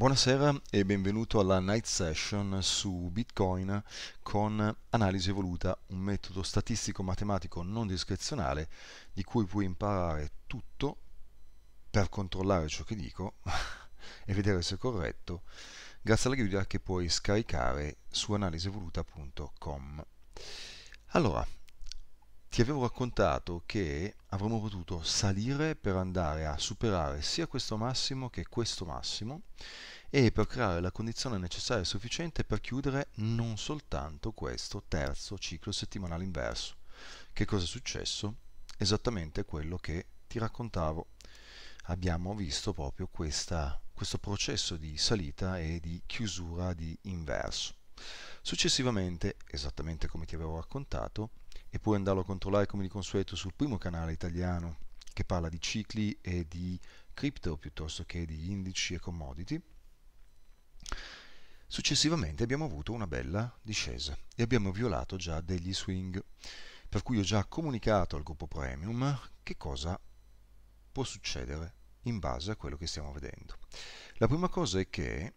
Buonasera e benvenuto alla Night Session su Bitcoin con Analisi Evoluta, un metodo statistico-matematico non discrezionale di cui puoi imparare tutto per controllare ciò che dico e vedere se è corretto grazie alla guida che puoi scaricare su analisevoluta.com. Allora, ti avevo raccontato che avremmo potuto salire per andare a superare sia questo massimo che questo massimo e per creare la condizione necessaria e sufficiente per chiudere non soltanto questo terzo ciclo settimanale inverso. Che cosa è successo? Esattamente quello che ti raccontavo. Abbiamo visto proprio questa, questo processo di salita e di chiusura di inverso. Successivamente, esattamente come ti avevo raccontato, e puoi andarlo a controllare come di consueto sul primo canale italiano che parla di cicli e di cripto piuttosto che di indici e commodity. Successivamente abbiamo avuto una bella discesa e abbiamo violato già degli swing, per cui ho già comunicato al gruppo premium che cosa può succedere in base a quello che stiamo vedendo. La prima cosa è che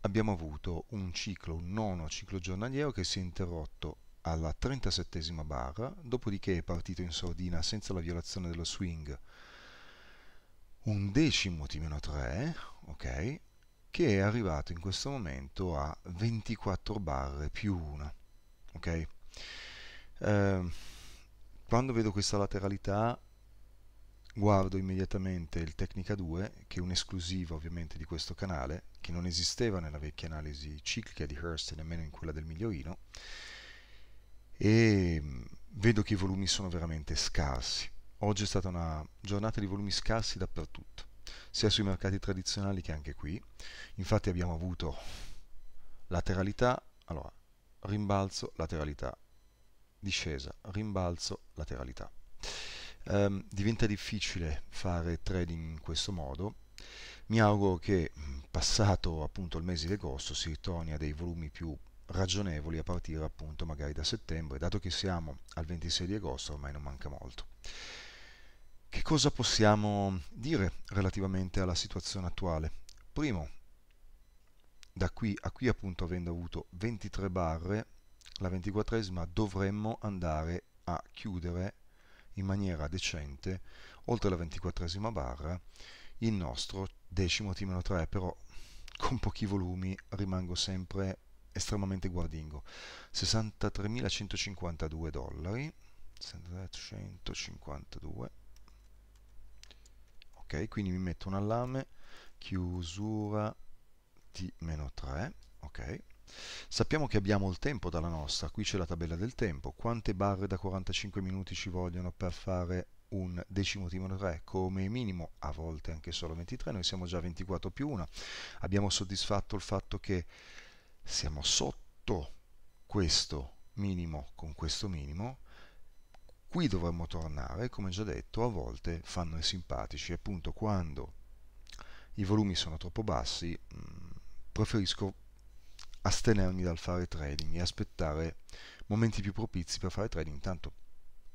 abbiamo avuto un ciclo, un nono ciclo giornaliero che si è interrotto alla 37esima barra, dopodiché è partito in sordina senza la violazione dello swing un decimo t 3, ok, che è arrivato in questo momento a 24 barre più 1, ok? Eh, quando vedo questa lateralità guardo immediatamente il Tecnica 2, che è un'esclusiva ovviamente di questo canale, che non esisteva nella vecchia analisi ciclica di Hearst, nemmeno in quella del miglioino, e mm, vedo che i volumi sono veramente scarsi. Oggi è stata una giornata di volumi scarsi dappertutto, sia sui mercati tradizionali che anche qui. Infatti abbiamo avuto lateralità, allora rimbalzo, lateralità, discesa, rimbalzo, lateralità. Um, diventa difficile fare trading in questo modo. Mi auguro che mm, passato appunto il mese di agosto si ritorni a dei volumi più ragionevoli a partire appunto magari da settembre, dato che siamo al 26 di agosto, ormai non manca molto. Che cosa possiamo dire relativamente alla situazione attuale? Primo, da qui a qui appunto avendo avuto 23 barre, la 24esima dovremmo andare a chiudere in maniera decente, oltre la 24esima barra, il nostro decimo T-3, però con pochi volumi rimango sempre estremamente guardingo. 63.152 dollari. 152. Ok, quindi mi metto un allarme chiusura T-3. Ok. Sappiamo che abbiamo il tempo dalla nostra, qui c'è la tabella del tempo, quante barre da 45 minuti ci vogliono per fare un decimo timone 3 come minimo, a volte anche solo 23, noi siamo già 24 più 1, abbiamo soddisfatto il fatto che siamo sotto questo minimo con questo minimo, qui dovremmo tornare, come già detto, a volte fanno i simpatici, appunto quando i volumi sono troppo bassi mm, preferisco astenermi dal fare trading e aspettare momenti più propizi per fare trading, tanto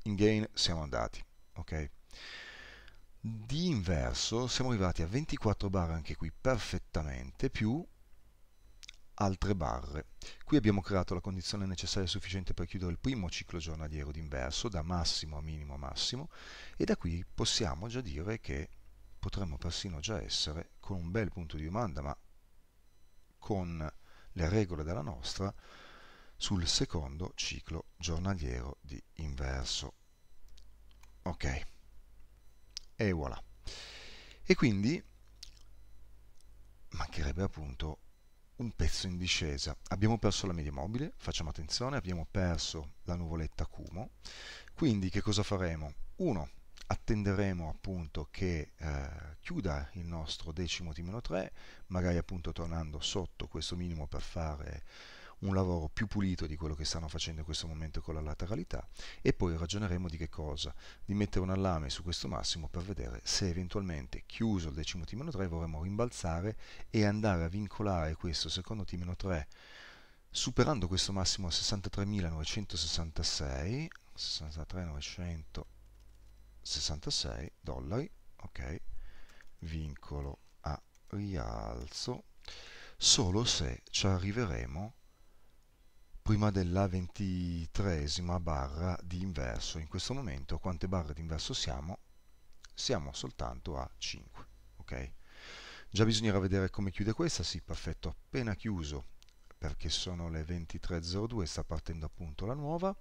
in gain siamo andati, ok? Di inverso siamo arrivati a 24 bar anche qui perfettamente più altre barre. Qui abbiamo creato la condizione necessaria e sufficiente per chiudere il primo ciclo giornaliero d'inverso, da massimo a minimo a massimo, e da qui possiamo già dire che potremmo persino già essere, con un bel punto di domanda, ma con le regole della nostra, sul secondo ciclo giornaliero di inverso. Ok, e voilà. E quindi mancherebbe appunto un pezzo in discesa. Abbiamo perso la media mobile, facciamo attenzione, abbiamo perso la nuvoletta Kumo, quindi che cosa faremo? 1. Attenderemo appunto che eh, chiuda il nostro decimo t 3, magari appunto tornando sotto questo minimo per fare un lavoro più pulito di quello che stanno facendo in questo momento con la lateralità e poi ragioneremo di che cosa? Di mettere un allame su questo massimo per vedere se eventualmente chiuso il decimo T-3 vorremmo rimbalzare e andare a vincolare questo secondo T-3 superando questo massimo a 63.966 63.966 dollari ok vincolo a rialzo solo se ci arriveremo prima della ventitresima barra di inverso. In questo momento quante barre di inverso siamo? Siamo soltanto a 5, ok? Già bisognerà vedere come chiude questa, sì, perfetto, appena chiuso perché sono le 23.02, sta partendo appunto la nuova.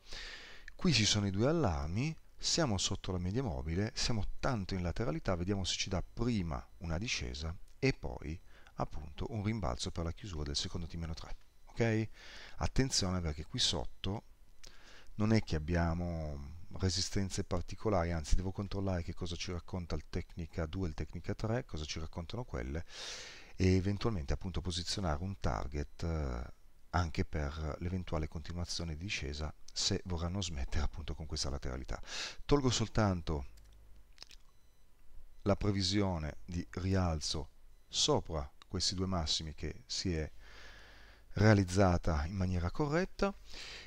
Qui ci sono i due allarmi, siamo sotto la media mobile, siamo tanto in lateralità, vediamo se ci dà prima una discesa e poi appunto un rimbalzo per la chiusura del secondo T-3 ok? Attenzione perché qui sotto non è che abbiamo resistenze particolari, anzi devo controllare che cosa ci racconta il Tecnica 2 e il Tecnica 3, cosa ci raccontano quelle e eventualmente appunto posizionare un target eh, anche per l'eventuale continuazione di discesa se vorranno smettere appunto con questa lateralità. Tolgo soltanto la previsione di rialzo sopra questi due massimi che si è realizzata in maniera corretta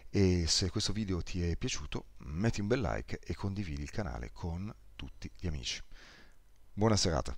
e se questo video ti è piaciuto metti un bel like e condividi il canale con tutti gli amici. Buona serata!